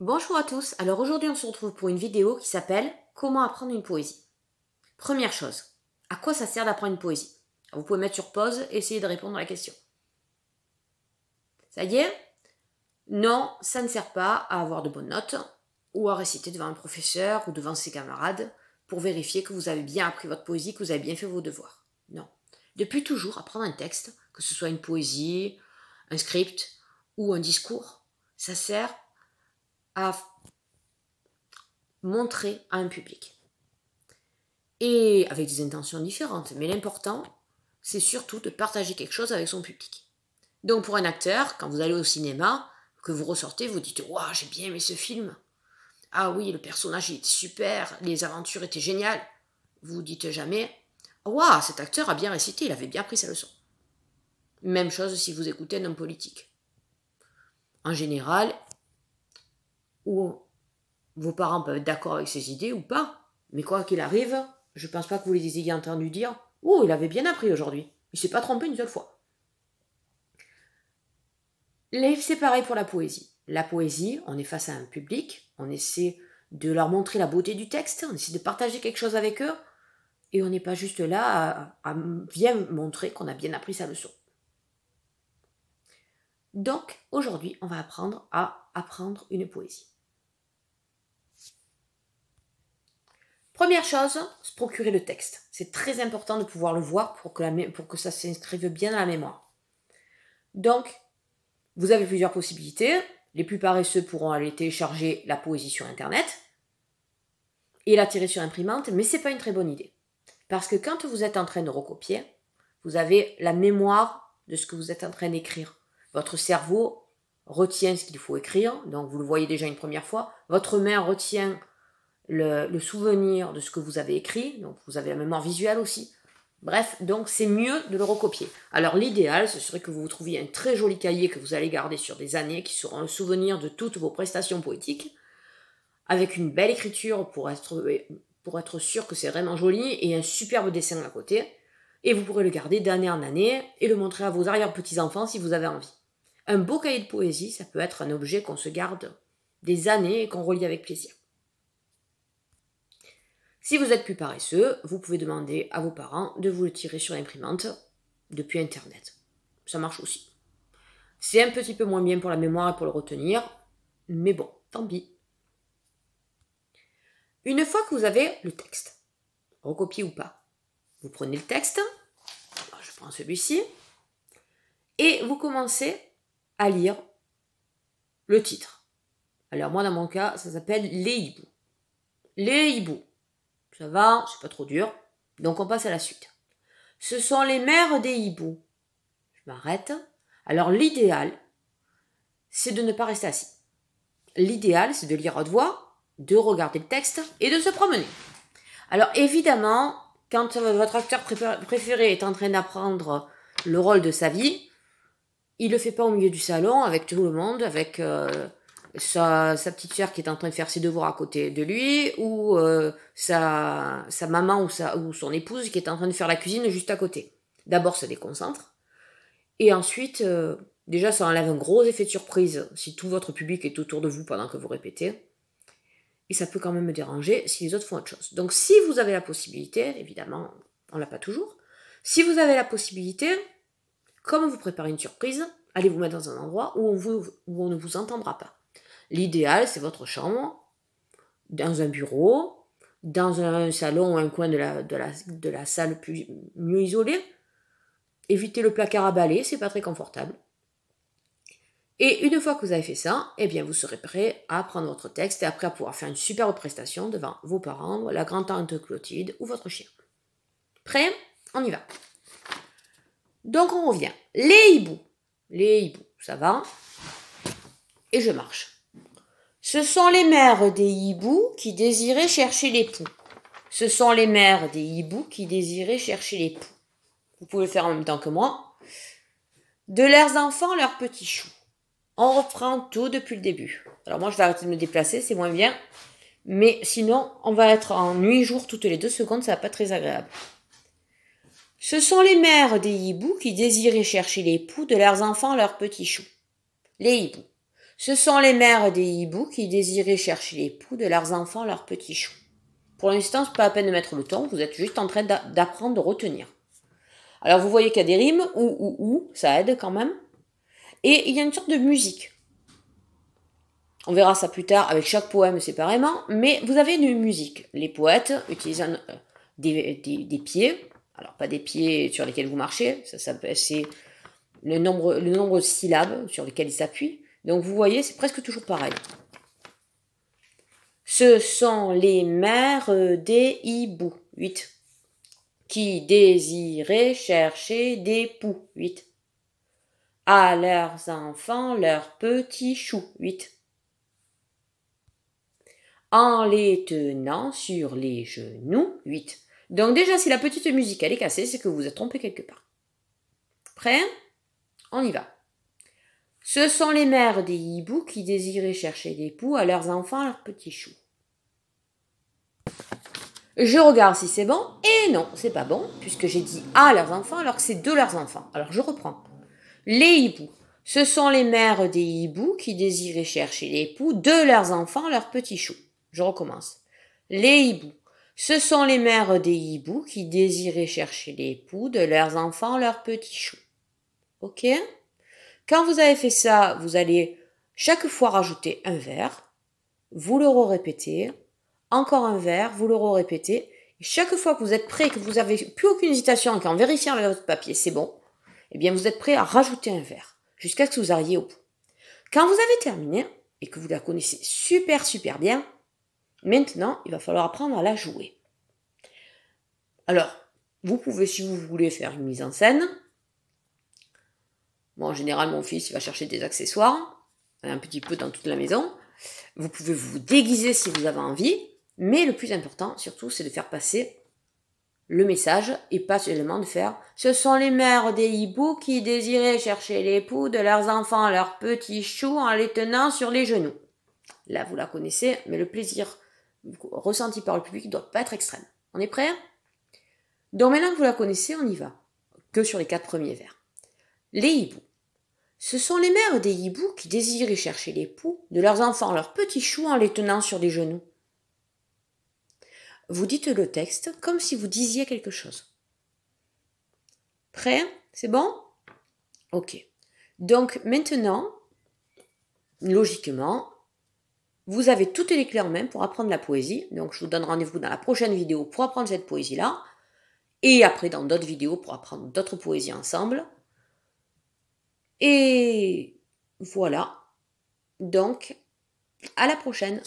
Bonjour à tous, alors aujourd'hui on se retrouve pour une vidéo qui s'appelle Comment apprendre une poésie. Première chose, à quoi ça sert d'apprendre une poésie Vous pouvez mettre sur pause, et essayer de répondre à la question. Ça y est Non, ça ne sert pas à avoir de bonnes notes ou à réciter devant un professeur ou devant ses camarades pour vérifier que vous avez bien appris votre poésie, que vous avez bien fait vos devoirs. Non. Depuis toujours, apprendre un texte, que ce soit une poésie, un script ou un discours, ça sert montrer à un public. Et avec des intentions différentes. Mais l'important, c'est surtout de partager quelque chose avec son public. Donc pour un acteur, quand vous allez au cinéma, que vous ressortez, vous dites "Wow, j'ai bien aimé ce film. Ah oui, le personnage était super, les aventures étaient géniales. Vous dites jamais "Wow, cet acteur a bien récité, il avait bien pris sa leçon. Même chose si vous écoutez un homme politique. En général, où vos parents peuvent être d'accord avec ses idées ou pas. Mais quoi qu'il arrive, je ne pense pas que vous les ayez entendus dire Oh, il avait bien appris aujourd'hui. Il s'est pas trompé une seule fois. C'est pareil pour la poésie. La poésie, on est face à un public, on essaie de leur montrer la beauté du texte, on essaie de partager quelque chose avec eux, et on n'est pas juste là à bien montrer qu'on a bien appris sa leçon. Donc, aujourd'hui, on va apprendre à apprendre une poésie. Première chose, se procurer le texte. C'est très important de pouvoir le voir pour que, ça s'inscrive bien dans la mémoire. Donc, vous avez plusieurs possibilités. Les plus paresseux pourront aller télécharger la poésie sur Internet et la tirer sur imprimante, mais ce n'est pas une très bonne idée. Parce que quand vous êtes en train de recopier, vous avez la mémoire de ce que vous êtes en train d'écrire. Votre cerveau retient ce qu'il faut écrire, donc vous le voyez déjà une première fois. Votre main retient le, souvenir de ce que vous avez écrit, donc vous avez un mémoire visuel aussi. Bref, donc c'est mieux de le recopier. Alors l'idéal, ce serait que vous trouviez un très joli cahier que vous allez garder sur des années, qui sera un souvenir de toutes vos prestations poétiques, avec une belle écriture pour être, pour être sûr que c'est vraiment joli, et un superbe dessin à côté. Et vous pourrez le garder d'année en année et le montrer à vos arrière-petits-enfants si vous avez envie. Un beau cahier de poésie, ça peut être un objet qu'on se garde des années et qu'on relie avec plaisir. Si vous êtes plus paresseux, vous pouvez demander à vos parents de vous le tirer sur l'imprimante depuis Internet. Ça marche aussi. C'est un petit peu moins bien pour la mémoire et pour le retenir, mais bon, tant pis. Une fois que vous avez le texte, recopié ou pas, vous prenez le texte, je prends celui-ci, et vous commencez à lire le titre. Alors moi, dans mon cas, ça s'appelle Les hiboux. Les hiboux. Ça va, c'est pas trop dur. Donc on passe à la suite. Ce sont les mères des hiboux. Je m'arrête. Alors l'idéal, c'est de ne pas rester assis. L'idéal, c'est de lire haute voix, de regarder le texte et de se promener. Alors évidemment, quand votre acteur préféré est en train d'apprendre le rôle de sa vie, il le fait pas au milieu du salon avec tout le monde, avec euh, sa, sa petite soeur qui est en train de faire ses devoirs à côté de lui, ou euh, sa, sa, maman ou, sa, ou son épouse qui est en train de faire la cuisine juste à côté. D'abord, ça déconcentre. Et ensuite, euh, déjà, ça enlève un gros effet de surprise si tout votre public est autour de vous pendant que vous répétez. Et ça peut quand même me déranger si les autres font autre chose. Donc si vous avez la possibilité, évidemment, on l'a pas toujours, si vous avez la possibilité, comme vous préparez une surprise, allez vous mettre dans un endroit où on, vous, où on ne vous entendra pas. L'idéal, c'est votre chambre, dans un bureau, dans un salon ou un coin de la, de de la salle plus, mieux isolé. Évitez le placard à balai, c'est pas très confortable. Et une fois que vous avez fait ça, eh bien vous serez prêt à prendre votre texte et après à pouvoir faire une superbe prestation devant vos parents, la grand-tante Clotilde ou votre chien. Prêt On y va. Donc on revient. Les hiboux. Les hiboux, ça va. Et je marche. Ce sont les mères des hiboux qui désiraient chercher les poux. Ce sont les mères des hiboux qui désiraient chercher les poux. Vous pouvez le faire en même temps que moi. De leurs enfants, leurs petits choux. On reprend tout depuis le début. Alors moi, je vais arrêter de me déplacer, c'est moins bien. Mais sinon, on va être en nuit jour toutes les deux secondes, ça va pas très agréable. Ce sont les mères des hiboux qui désiraient chercher les poux de leurs enfants, leurs petits choux. Les hiboux. Ce sont les mères des hiboux qui désiraient chercher les poux de leurs enfants, leurs petits choux. Pour l'instant, c'est pas à peine de mettre le ton, vous êtes juste en train d'apprendre de retenir. Alors vous voyez qu'il y a des rimes, ou, ou, ou, ça aide quand même. Et il y a une sorte de musique. On verra ça plus tard avec chaque poème séparément, mais vous avez une musique. Les poètes utilisent euh, des, pieds, alors pas des pieds sur lesquels vous marchez, ça, ça c'est le nombre, le nombre de syllabes sur lesquels ils s'appuient, donc vous voyez, c'est presque toujours pareil. Ce sont les mères euh, des hiboux, 8, qui désiraient chercher des poux, 8, à leurs enfants leurs petits choux, 8, en les tenant sur les genoux, 8. Donc déjà, si la petite musique, elle est cassée, c'est que vous êtes trompé quelque part. Prêt On y va. Ce sont les mères des hiboux qui désiraient chercher des poux à leurs enfants, leurs petits choux. Je regarde si c'est bon, et non, c'est pas bon, puisque j'ai dit à leurs enfants alors que c'est de leurs enfants. Alors je reprends. Les hiboux. Ce sont les mères des hiboux qui désiraient chercher des poux de leurs enfants, leurs petits choux. Je recommence. Les hiboux. Ce sont les mères des hiboux qui désiraient chercher des poux de leurs enfants, leurs petits choux. Ok quand vous avez fait ça, vous allez chaque fois rajouter un verre, vous le répétez, encore un verre, vous le répétez. Et chaque fois que vous êtes prêt, que vous n'avez plus aucune hésitation, qu'en vérifiant votre papier, c'est bon, eh bien vous êtes prêt à rajouter un verre, jusqu'à ce que vous arriviez au bout. Quand vous avez terminé, et que vous la connaissez super super bien, maintenant il va falloir apprendre à la jouer. Alors, vous pouvez, si vous voulez, faire une mise en scène, en général, mon fils, va chercher des accessoires, un petit peu dans toute la maison. Vous pouvez vous déguiser si vous avez envie, mais le plus important, surtout, c'est de faire passer le message et pas seulement de faire ce sont les mères des hiboux qui désiraient chercher les de leurs enfants, leurs petits choux en les tenant sur les genoux. Là, vous la connaissez, mais le plaisir ressenti par le public ne doit pas être extrême. On est prêt Donc maintenant que vous la connaissez, on y va. Que sur les quatre premiers vers. Les hiboux. Ce sont les mères des hiboux qui désirent chercher les poux de leurs enfants, leurs petits choux, en les tenant sur des genoux. Vous dites le texte comme si vous disiez quelque chose. Prêt C'est bon Ok. Donc maintenant, logiquement, vous avez toutes les clés en main pour apprendre la poésie. Donc je vous donne rendez-vous dans la prochaine vidéo pour apprendre cette poésie-là. Et après dans d'autres vidéos pour apprendre d'autres poésies ensemble. Et voilà. Donc, à la prochaine.